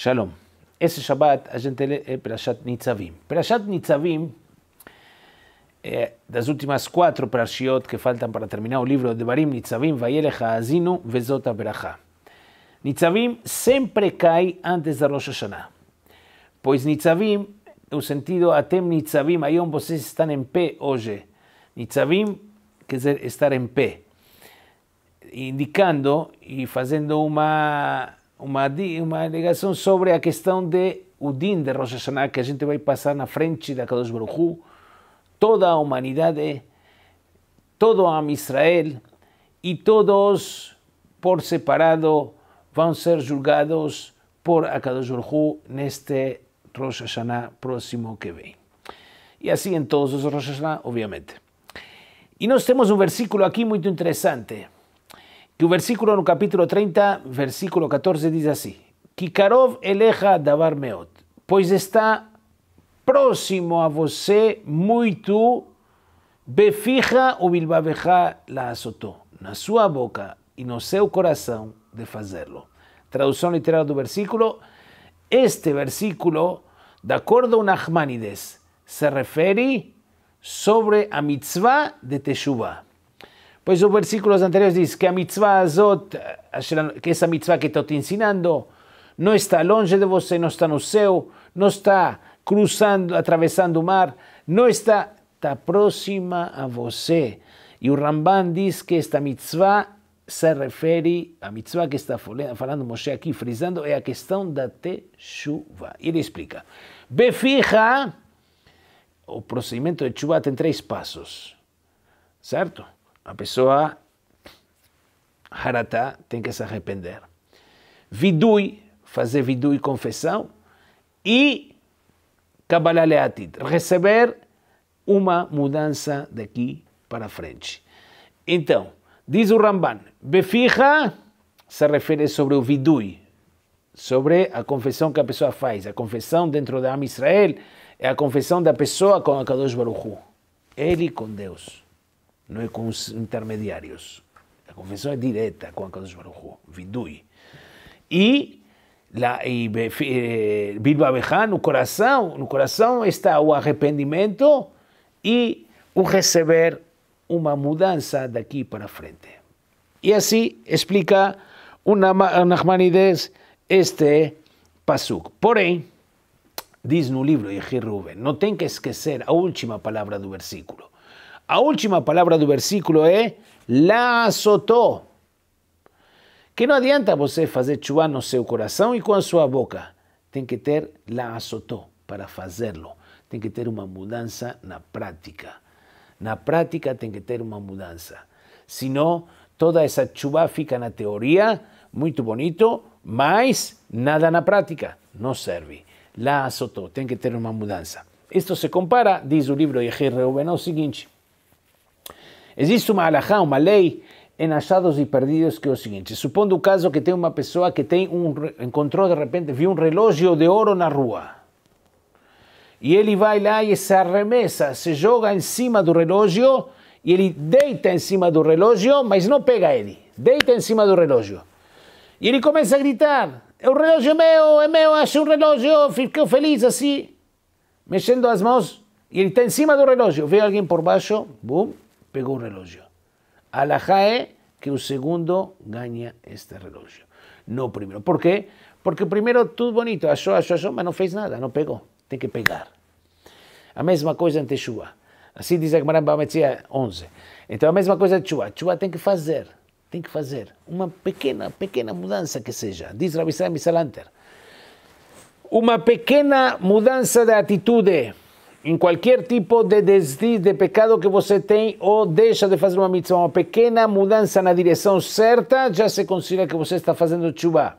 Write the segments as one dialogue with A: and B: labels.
A: Shalom. Ese Shabbat, lee eh, Prashat Nitzavim. Prashat Nitzavim, eh, las últimas cuatro prashiot que faltan para terminar el libro de Barim, Nitzavim, Vayeleja, Azinu, Vezota, Berajá. Nitzavim siempre cae antes de Rosh Hashanah. Pues Nitzavim, en sentido, Atem Nitzavim, ahí vocês están en P, hoy, Nitzavim, quiere decir estar en pe, Indicando y haciendo una una uma sobre la cuestión de Udin de Rosh Hashanah, que a gente vai pasar na frente de Kadosh Hu. toda humanidad humanidade, todo a Israel y e todos por separado van a ser juzgados por Akadosh en este Rosh Hashanah próximo que vem. Y e así en todos los Rosh Hashanah, obviamente. Y e nos temos un versículo aquí muy interesante que un versículo en el capítulo 30, versículo 14 dice así: Kikarov eleja davar meot, pois pues está próximo a você muito, befija o bilbabeja la azotó, na sua boca y no seu corazón de fazerlo. Traducción literal del versículo. Este versículo, de acuerdo a achmanides, se refiere sobre a mitzvah de Teshuvah. Pois os versículo anteriores diz que a mitzvah azot, que essa mitzvah que estou te ensinando, não está longe de você, não está no céu, não está cruzando, atravessando o mar, não está, está próxima a você. E o Ramban diz que esta mitzvah se refere, a mitzvah que está falando Moshe aqui, frisando, é a questão da teshuva. Ele explica. Befija, o procedimento de chuva tem três passos, certo? A pessoa, haratá, tem que se arrepender. Vidui, fazer vidui confissão. E Kabbalah leatid, receber uma mudança daqui para frente. Então, diz o Ramban, Befija se refere sobre o vidui, sobre a confissão que a pessoa faz. A confissão dentro da Am Israel é a confissão da pessoa com a Kadosh Baruch Hu. Ele com Deus não é com os intermediários. A confissão é direta com a Kadosh Baruch vidui. E, lá, e eh, Bilba Bechá, no coração, no coração está o arrependimento e o receber uma mudança daqui para frente. E assim explica o Nachmanides este pasuk. Porém, diz no livro de Ruben, não tem que esquecer a última palavra do versículo. A última palavra do versículo é la azotou. Que não adianta você fazer chuva no seu coração e com a sua boca. Tem que ter la azotou para fazê-lo. Tem que ter uma mudança na prática. Na prática tem que ter uma mudança. Senão, toda essa chuva fica na teoria, muito bonito, mas nada na prática. Não serve. La azotou. Tem que ter uma mudança. Isto se compara, diz o livro de G. Reuben, ao seguinte. Existe uma alahá, uma lei em achados e perdidos que é o seguinte: supondo o caso que tem uma pessoa que tem um encontrou de repente viu um relógio de ouro na rua e ele vai lá e se arremessa, se joga em cima do relógio e ele deita em cima do relógio, mas não pega ele, deita em cima do relógio e ele começa a gritar: é o relógio é meu, é meu, acho um relógio, fiquei feliz assim, mexendo as mãos e ele está em cima do relógio, vê alguém por baixo, boom, pegou o relógio. Alajá é que o segundo ganha este relógio, não o primeiro. Por quê? Porque o primeiro, tudo bonito, achou, achou, achou, mas não fez nada, não pegou. Tem que pegar. A mesma coisa em Teshuvah. Assim diz a Gemara Bametzia 11. Então a mesma coisa de Teshuvah. Teshuvah tem que fazer, tem que fazer. Uma pequena, pequena mudança que seja. Diz rabi Salam Salanter. Uma pequena mudança de atitude em qualquer tipo de desdiz, de pecado que você tem ou deixa de fazer uma mitzvah, uma pequena mudança na direção certa, já se considera que você está fazendo chuva.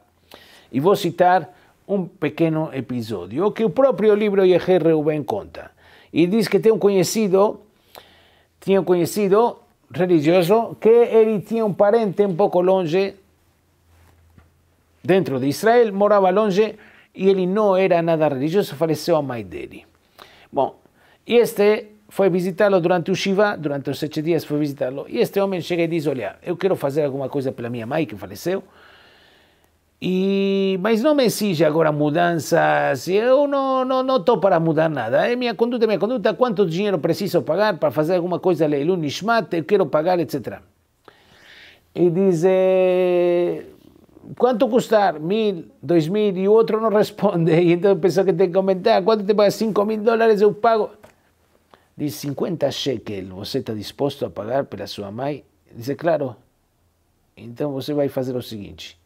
A: E vou citar um pequeno episódio que o próprio livro Yeher Reuben conta. E diz que tem um conhecido, tinha um conhecido religioso, que ele tinha um parente um pouco longe, dentro de Israel, morava longe, e ele não era nada religioso, faleceu a mãe dele. Bom, e este foi visitá-lo durante o Shiva, durante os sete dias foi visitá-lo, e este homem chega e diz, olha, eu quero fazer alguma coisa pela minha mãe que faleceu, e, mas não me exige agora mudanças, eu não estou não, não para mudar nada, é minha conduta, é minha conduta, quanto dinheiro preciso pagar para fazer alguma coisa, Leilun Nishmat, eu quero pagar, etc. E diz, eh, quanto custar? Mil, dois mil, e o outro não responde. E então pensou que tem que comentar, quanto te paga? Cinco mil dólares eu pago. Diz, 50 shekel, você está disposto a pagar pela sua mãe? Diz, claro. Então você vai fazer o seguinte,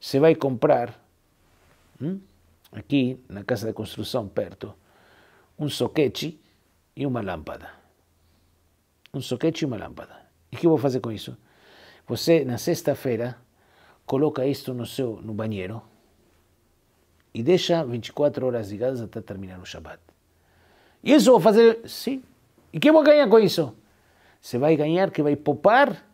A: você vai comprar, hum, aqui na casa de construção perto, um soquete e uma lâmpada. Um soquete e uma lâmpada. E o que eu vou fazer com isso? Você, na sexta-feira, coloca isto no seu no banheiro e deixa 24 horas ligadas até terminar o Shabat. E isso vou fazer, sim. E quem vai ganhar com isso? Você vai ganhar que vai poupar.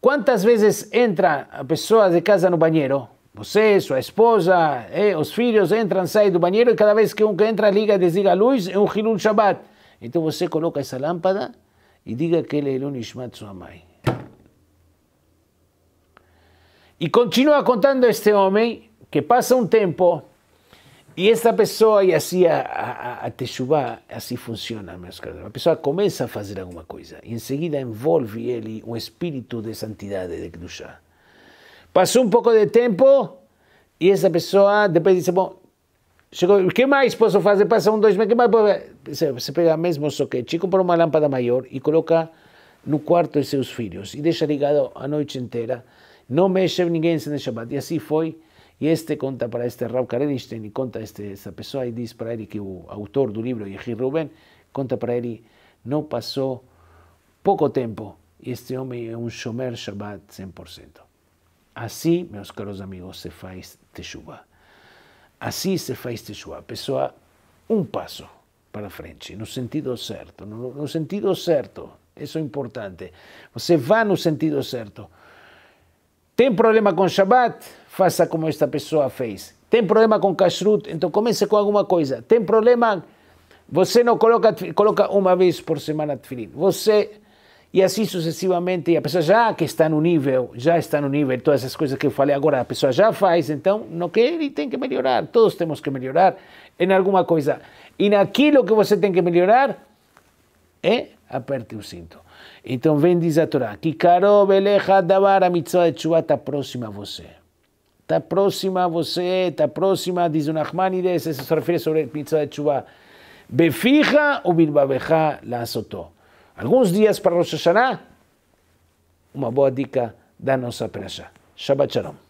A: Quantas vezes entra a pessoa de casa no banheiro? Você, sua esposa, eh, os filhos entram, saem do banheiro e cada vez que um que entra liga e desliga a luz é um Hilul Shabbat. Então você coloca essa lâmpada e diga que ele é o Nishmat sua mãe. E continua contando este homem que passa um tempo e esta pessoa, e assim a, a, a teshuvá, assim funciona, meus caros. A pessoa começa a fazer alguma coisa e em seguida envolve ele um espírito de santidade, de Kedushá. Passou um pouco de tempo e essa pessoa depois disse bom, chegou, o que mais posso fazer? Passa um, dois meses, o que mais posso Você pega mesmo, só que Chico põe uma lâmpada maior e coloca no quarto de seus filhos e deixa ligado a noite inteira não mexe ninguém sem Shabbat. E assim foi. E este conta para este Rav Karenstein, conta este, esta pessoa e diz para ele que o autor do livro, Yehi Ruben, conta para ele, não passou pouco tempo. E este homem é um Shomer Shabbat 100%. Assim, meus caros amigos, se faz Teshuvah. Assim se faz Teshuvah. pessoa, um passo para frente, no sentido certo. No, no sentido certo, isso é importante. Você vá no sentido certo. Tem problema com Shabbat? Faça como esta pessoa fez. Tem problema com Kashrut? Então comece com alguma coisa. Tem problema? Você não coloca, coloca uma vez por semana tefilim. Você e assim sucessivamente. E a pessoa já que está no nível, já está no nível, todas essas coisas que eu falei agora, a pessoa já faz, então não quer e tem que melhorar, todos temos que melhorar em alguma coisa. E naquilo que você tem que melhorar é aperte o cinto. Então vem diz a Torá, Kikaro belecha davar a mitzvah de chuva está próxima a você. Está próxima a você, está próxima, diz o Nachmanides, isso se refere sobre a mitzvah de Shuvah. Befija ou bilbabeja la azotó. Alguns dias para Rosh Hashanah, uma boa dica da nossa praxa. Shabbat shalom.